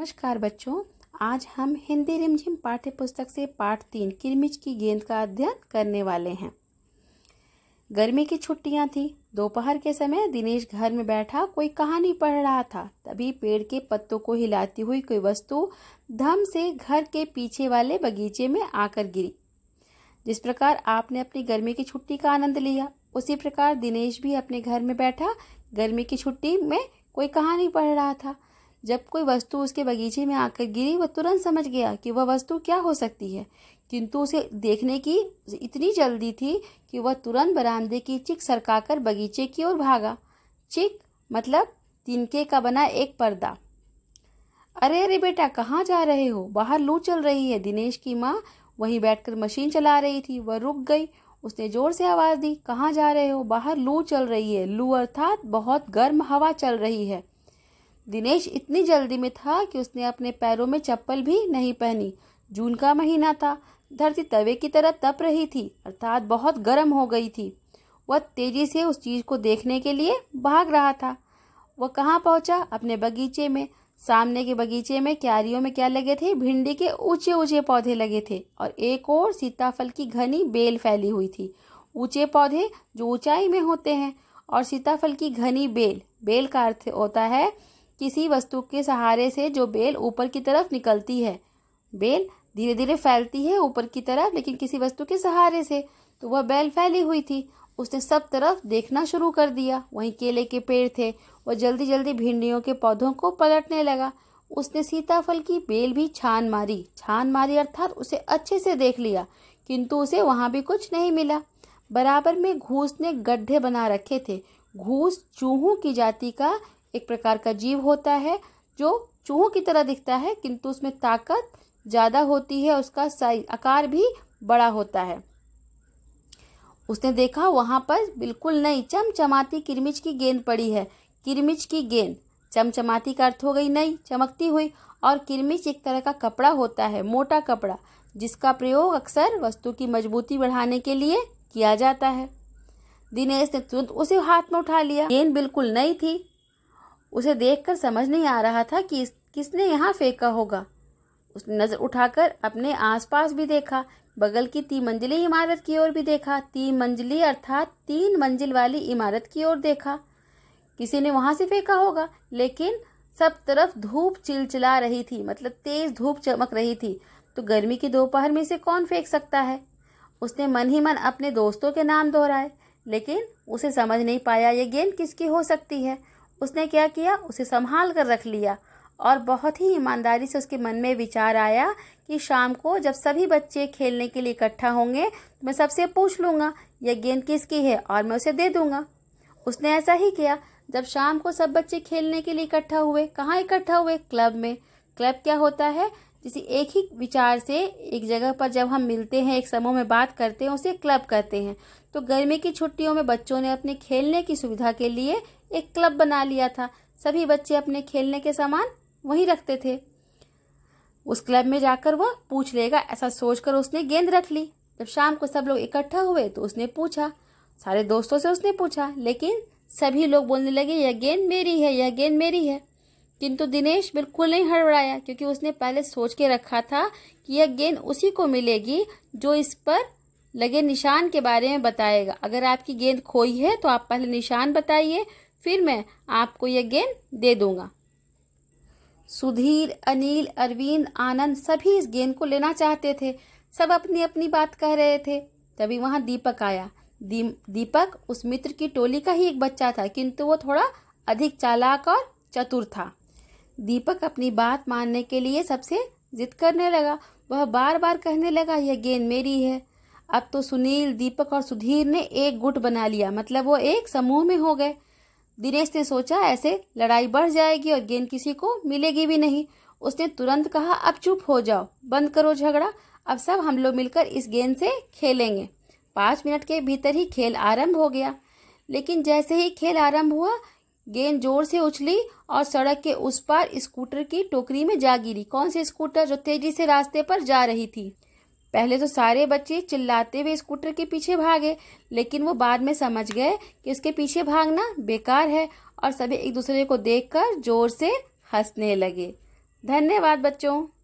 नमस्कार बच्चों आज हम हिंदी रिमझिम पाठ्य पुस्तक से पाठ तीन किरमिच की गेंद का अध्ययन करने वाले हैं गर्मी की छुट्टियां थी दोपहर के समय दिनेश घर में बैठा कोई कहानी पढ़ रहा था तभी पेड़ के पत्तों को हिलाती हुई कोई वस्तु धम से घर के पीछे वाले बगीचे में आकर गिरी जिस प्रकार आपने अपनी गर्मी की छुट्टी का आनंद लिया उसी प्रकार दिनेश भी अपने घर में बैठा गर्मी की छुट्टी में कोई कहानी पढ़ रहा था जब कोई वस्तु उसके बगीचे में आकर गिरी वह तुरंत समझ गया कि वह वस्तु क्या हो सकती है किंतु उसे देखने की इतनी जल्दी थी कि वह तुरंत बरामदे की चिक सरकाकर बगीचे की ओर भागा चिक मतलब तिनके का बना एक पर्दा अरे अरे बेटा कहाँ जा रहे हो बाहर लू चल रही है दिनेश की माँ वहीं बैठकर मशीन चला रही थी वह रुक गई उसने जोर से आवाज़ दी कहाँ जा रहे हो बाहर लू चल रही है लू अर्थात बहुत गर्म हवा चल रही है दिनेश इतनी जल्दी में था कि उसने अपने पैरों में चप्पल भी नहीं पहनी जून का महीना था धरती तवे की तरह तप रही थी अर्थात बहुत गर्म हो गई थी वह तेजी से उस चीज को देखने के लिए भाग रहा था वह कहाँ पहुंचा अपने बगीचे में सामने के बगीचे में क्यारियों में क्या लगे थे भिंडी के ऊंचे ऊंचे पौधे लगे थे और एक और सीताफल की घनी बेल फैली हुई थी ऊंचे पौधे जो ऊंचाई में होते हैं और सीताफल की घनी बेल बेल का अर्थ होता है किसी वस्तु के सहारे से जो बेल ऊपर की तरफ निकलती है बेल धीरे धीरे फैलती है ऊपर की तरफ लेकिन किसी वस्तु के सहारे से तो वह बेल फैली हुई थी उसने सब तरफ देखना शुरू कर दिया वहीं केले के पेड़ थे वह जल्दी जल्दी भिंडियों के पौधों को पलटने लगा उसने सीताफल की बेल भी छान मारी छान मारी अर्थात उसे अच्छे से देख लिया किंतु उसे वहाँ भी कुछ नहीं मिला बराबर में घूस ने गड्ढे बना रखे थे घूस चूहों की जाति का एक प्रकार का जीव होता है जो चूहों की तरह दिखता है किंतु उसमें ताकत ज़्यादा होती है उसका आकार भी बड़ा होता है उसने देखा वहां पर बिल्कुल नई चमचमाती किरमिच की गेंद पड़ी है किरमिच की गेंद चमचमाती का अर्थ हो गई नई चमकती हुई और किरमिच एक तरह का कपड़ा होता है मोटा कपड़ा जिसका प्रयोग अक्सर वस्तु की मजबूती बढ़ाने के लिए किया जाता है दिनेश ने तुरंत उसे हाथ में उठा लिया गेंद बिल्कुल नई थी उसे देखकर समझ नहीं आ रहा था कि किसने यहाँ फेंका होगा उसने नज़र उठाकर अपने आसपास भी देखा बगल की तीन मंजिली इमारत की ओर भी देखा तीन मंजिली अर्थात तीन मंजिल वाली इमारत की ओर देखा किसी ने वहां से फेंका होगा लेकिन सब तरफ धूप चिलचिला रही थी मतलब तेज़ धूप चमक रही थी तो गर्मी की दोपहर में से कौन फेंक सकता है उसने मन ही मन अपने दोस्तों के नाम दोहराए लेकिन उसे समझ नहीं पाया ये गेंद किसकी हो सकती है उसने क्या किया उसे संभाल कर रख लिया और बहुत ही ईमानदारी से उसके मन में विचार आया कि शाम को जब सभी बच्चे खेलने के लिए इकट्ठा होंगे तो मैं सबसे पूछ लूँगा यह गेंद किसकी है और मैं उसे दे दूँगा उसने ऐसा ही किया जब शाम को सब बच्चे खेलने के लिए इकट्ठा हुए कहाँ इकट्ठा हुए क्लब में क्लब क्या होता है जिसे एक ही विचार से एक जगह पर जब हम मिलते हैं एक समूह में बात करते हैं उसे क्लब कहते हैं तो गर्मी की छुट्टियों में बच्चों ने अपने खेलने की सुविधा के लिए एक क्लब बना लिया था सभी बच्चे अपने खेलने के सामान वहीं रखते थे उस क्लब में जाकर वह पूछ लेगा ऐसा सोचकर उसने गेंद रख ली जब शाम को सब लोग इकट्ठा हुए तो उसने पूछा सारे दोस्तों से उसने पूछा लेकिन सभी लोग बोलने लगे यह गेंद मेरी है यह गेंद मेरी है किंतु दिनेश बिल्कुल नहीं हड़बड़ाया क्योंकि उसने पहले सोच के रखा था कि यह गेंद उसी को मिलेगी जो इस पर लगे निशान के बारे में बताएगा अगर आपकी गेंद खोई है तो आप पहले निशान बताइए फिर मैं आपको यह गेम दे दूंगा सुधीर अनिल अरविंद आनंद सभी इस गेंद को लेना चाहते थे सब अपनी अपनी बात कह रहे थे तभी वहाँ दीपक आया दी, दीपक उस मित्र की टोली का ही एक बच्चा था किंतु वो थोड़ा अधिक चालाक और चतुर था दीपक अपनी बात मानने के लिए सबसे जिद करने लगा वह बार बार कहने लगा यह गेंद मेरी है अब तो सुनील दीपक और सुधीर ने एक गुट बना लिया मतलब वो एक समूह में हो गए दिनेश ने सोचा ऐसे लड़ाई बढ़ जाएगी और गेंद किसी को मिलेगी भी नहीं उसने तुरंत कहा अब चुप हो जाओ बंद करो झगड़ा अब सब हम लोग मिलकर इस गेंद से खेलेंगे पाँच मिनट के भीतर ही खेल आरंभ हो गया लेकिन जैसे ही खेल आरंभ हुआ गेंद जोर से उछली और सड़क के उस पार स्कूटर की टोकरी में जा गिरी कौन सी स्कूटर जो तेजी से रास्ते पर जा रही थी पहले तो सारे बच्चे चिल्लाते हुए स्कूटर के पीछे भागे लेकिन वो बाद में समझ गए कि उसके पीछे भागना बेकार है और सभी एक दूसरे को देखकर जोर से हंसने लगे धन्यवाद बच्चों